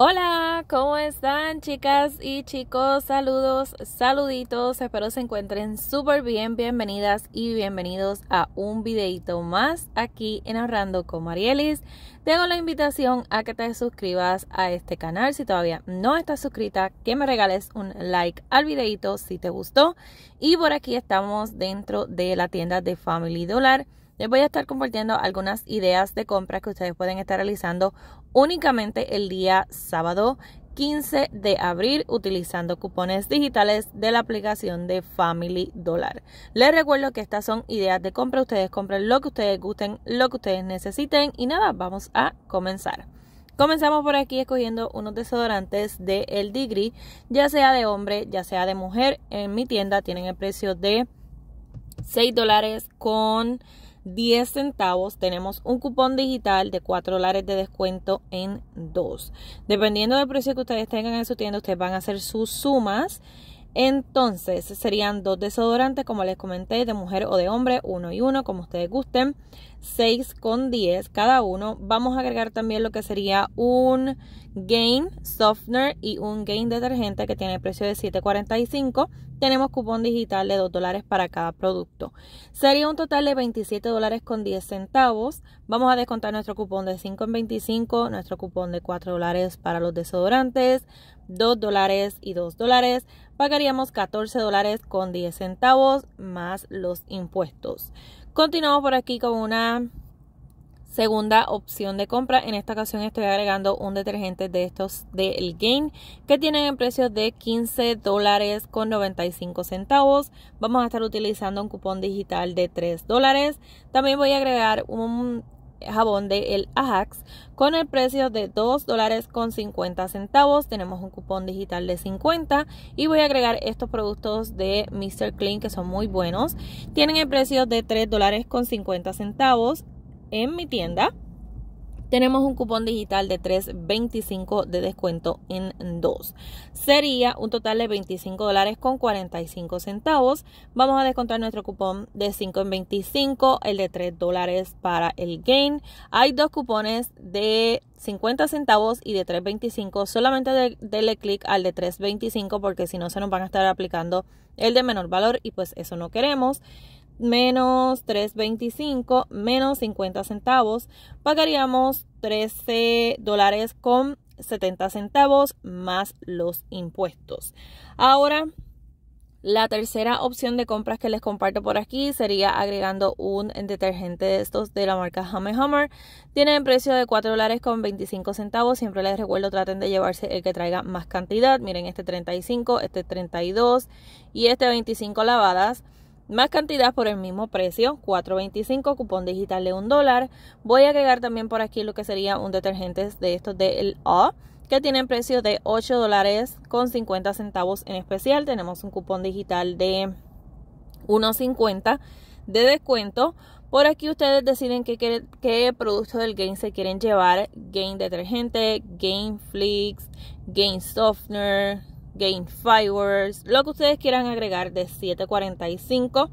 Hola, ¿cómo están chicas y chicos? Saludos, saluditos, espero se encuentren súper bien, bienvenidas y bienvenidos a un videito más aquí en Ahorrando con Marielis. Tengo la invitación a que te suscribas a este canal si todavía no estás suscrita, que me regales un like al videito si te gustó. Y por aquí estamos dentro de la tienda de Family Dollar les voy a estar compartiendo algunas ideas de compras que ustedes pueden estar realizando únicamente el día sábado 15 de abril utilizando cupones digitales de la aplicación de Family Dollar. Les recuerdo que estas son ideas de compra. Ustedes compren lo que ustedes gusten, lo que ustedes necesiten. Y nada, vamos a comenzar. Comenzamos por aquí escogiendo unos desodorantes de El Degree, ya sea de hombre, ya sea de mujer. En mi tienda tienen el precio de 6 dólares con 10 centavos tenemos un cupón digital de 4 dólares de descuento en 2. Dependiendo del precio que ustedes tengan en su tienda, ustedes van a hacer sus sumas. Entonces serían dos desodorantes, como les comenté, de mujer o de hombre, uno y uno, como ustedes gusten. 6 con 10 cada uno. Vamos a agregar también lo que sería un game Softener y un game Detergente que tiene el precio de 7,45. Tenemos cupón digital de 2 dólares para cada producto. Sería un total de 27 dólares con 10 centavos. Vamos a descontar nuestro cupón de 5,25, nuestro cupón de 4 dólares para los desodorantes, 2 dólares y 2 dólares. Pagaríamos 14 dólares con 10 centavos más los impuestos. Continuamos por aquí con una segunda opción de compra. En esta ocasión estoy agregando un detergente de estos de El Gain que tienen en precios de 15 dólares con 95 centavos. Vamos a estar utilizando un cupón digital de 3 dólares. También voy a agregar un jabón de el Ajax con el precio de 2 dólares con 50 centavos. Tenemos un cupón digital de 50 y voy a agregar estos productos de Mr. Clean que son muy buenos. Tienen el precio de 3 dólares con 50 centavos en mi tienda tenemos un cupón digital de 3.25 de descuento en dos Sería un total de $25.45. Vamos a descontar nuestro cupón de 5 en 25, el de 3 dólares para el gain. Hay dos cupones de 50 centavos y de 3.25. Solamente de, dele clic al de 3.25 porque si no se nos van a estar aplicando el de menor valor y pues eso no queremos menos 3.25 menos 50 centavos, pagaríamos 13 dólares con 70 centavos más los impuestos. Ahora, la tercera opción de compras que les comparto por aquí sería agregando un detergente de estos de la marca Hammer Tienen precio de 4 dólares con 25 centavos. Siempre les recuerdo, traten de llevarse el que traiga más cantidad. Miren, este 35, este 32 y este 25 lavadas más cantidad por el mismo precio, 4.25, cupón digital de un dólar. Voy a agregar también por aquí lo que sería un detergente de estos de El O, que tienen precio de 8 dólares con 50 centavos en especial. Tenemos un cupón digital de 1.50 de descuento. Por aquí ustedes deciden qué, qué, producto del Gain se quieren llevar. Gain detergente, Gain Flix, Gain softener, Gain Fireworks, lo que ustedes quieran agregar de 7.45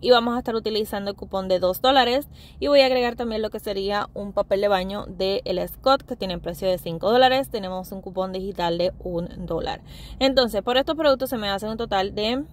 y vamos a estar utilizando el cupón de 2 dólares y voy a agregar también lo que sería un papel de baño de el Scott que tiene un precio de 5 dólares tenemos un cupón digital de 1 dólar entonces por estos productos se me hace un total de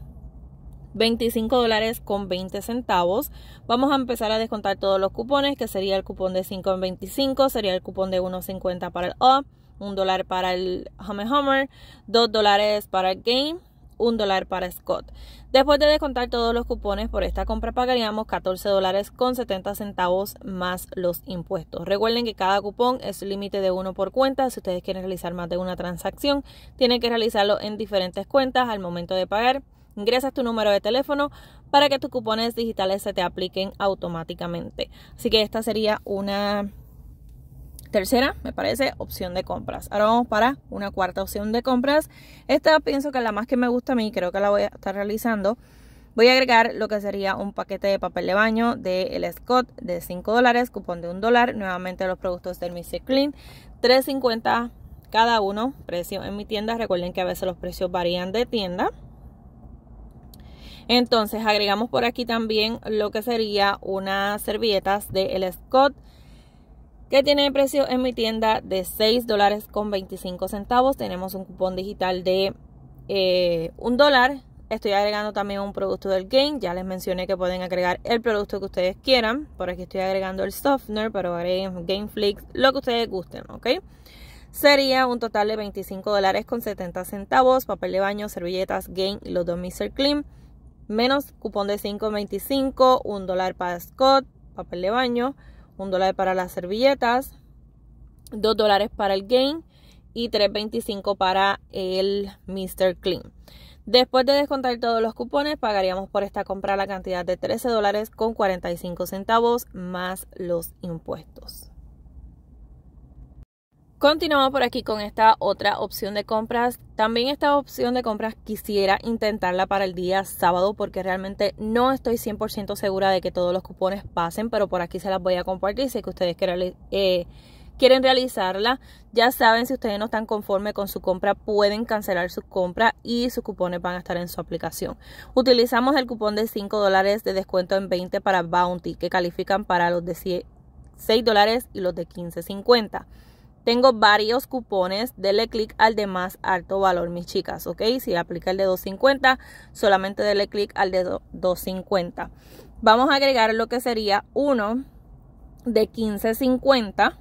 25 dólares con 20 centavos. Vamos a empezar a descontar todos los cupones, que sería el cupón de 5 en 25, sería el cupón de 1.50 para el O un dólar para el Hummer Hummer, dos dólares para el Game, un dólar para Scott. Después de descontar todos los cupones por esta compra pagaríamos 14 dólares con 70 centavos más los impuestos. Recuerden que cada cupón es límite de uno por cuenta. Si ustedes quieren realizar más de una transacción, tienen que realizarlo en diferentes cuentas al momento de pagar. Ingresas tu número de teléfono para que tus cupones digitales se te apliquen automáticamente. Así que esta sería una tercera, me parece, opción de compras. Ahora vamos para una cuarta opción de compras. Esta pienso que es la más que me gusta a mí, creo que la voy a estar realizando. Voy a agregar lo que sería un paquete de papel de baño de El Scott de 5 dólares, cupón de 1 dólar, nuevamente los productos del Mr. Clean, 3.50 cada uno, precio en mi tienda. Recuerden que a veces los precios varían de tienda. Entonces agregamos por aquí también lo que sería unas servilletas de El Scott que tiene el precio en mi tienda de 6 dólares con 25 centavos. Tenemos un cupón digital de eh, un dólar. Estoy agregando también un producto del game. Ya les mencioné que pueden agregar el producto que ustedes quieran. Por aquí estoy agregando el softener, pero agreguen Gameflix, lo que ustedes gusten, ¿ok? Sería un total de 25 dólares con 70 centavos. Papel de baño, servilletas, game los dos Mr. Clean. Menos cupón de 5.25, un dólar para Scott, papel de baño un dólar para las servilletas, dos dólares para el game y 3.25 para el Mr. Clean. Después de descontar todos los cupones, pagaríamos por esta compra la cantidad de 13 dólares con 45 centavos más los impuestos. Continuamos por aquí con esta otra opción de compras. También esta opción de compras quisiera intentarla para el día sábado porque realmente no estoy 100% segura de que todos los cupones pasen, pero por aquí se las voy a compartir si que ustedes eh, quieren, realizarla. Ya saben, si ustedes no están conformes con su compra, pueden cancelar su compra y sus cupones van a estar en su aplicación. Utilizamos el cupón de 5 dólares de descuento en 20 para Bounty, que califican para los de 6 dólares y los de 15.50. Tengo varios cupones, déle clic al de más alto valor, mis chicas, ¿ok? Si aplica el de 250, solamente dele clic al de 250. Vamos a agregar lo que sería uno de 15.50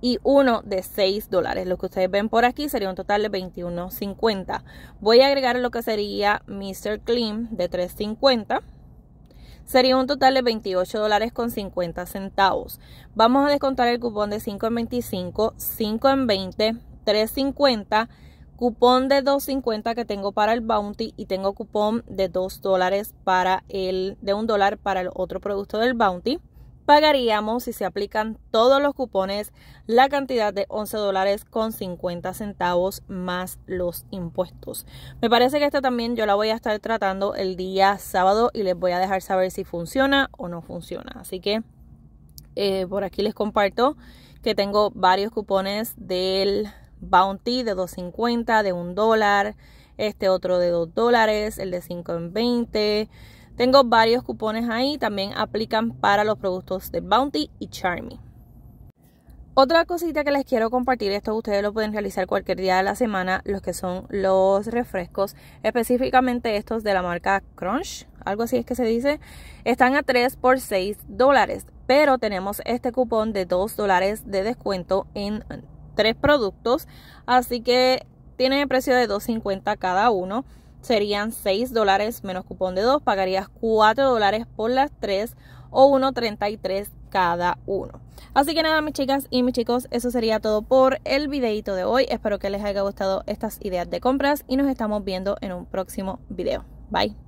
y uno de 6 dólares. Lo que ustedes ven por aquí sería un total de 21.50. Voy a agregar lo que sería Mr. Clean de 3.50 sería un total de 28 dólares con 50 centavos. Vamos a descontar el cupón de 5 en 25, 5 en 20, 3.50, cupón de 2.50 que tengo para el Bounty y tengo cupón de 2 dólares para el, de un dólar para el otro producto del Bounty pagaríamos, si se aplican todos los cupones, la cantidad de 11 dólares con 50 centavos más los impuestos. Me parece que esta también yo la voy a estar tratando el día sábado y les voy a dejar saber si funciona o no funciona. Así que eh, por aquí les comparto que tengo varios cupones del Bounty de 2.50, de 1 dólar, este otro de 2 dólares, el de 5 en 20 tengo varios cupones ahí, también aplican para los productos de Bounty y Charmy. Otra cosita que les quiero compartir, esto ustedes lo pueden realizar cualquier día de la semana, los que son los refrescos, específicamente estos de la marca Crunch, algo así es que se dice, están a 3 por 6 dólares, pero tenemos este cupón de 2 dólares de descuento en tres productos, así que tienen el precio de 2.50 cada uno serían 6 dólares menos cupón de 2, pagarías 4 dólares por las 3 o 1.33 cada uno. Así que nada mis chicas y mis chicos, eso sería todo por el videito de hoy. Espero que les haya gustado estas ideas de compras y nos estamos viendo en un próximo video. Bye.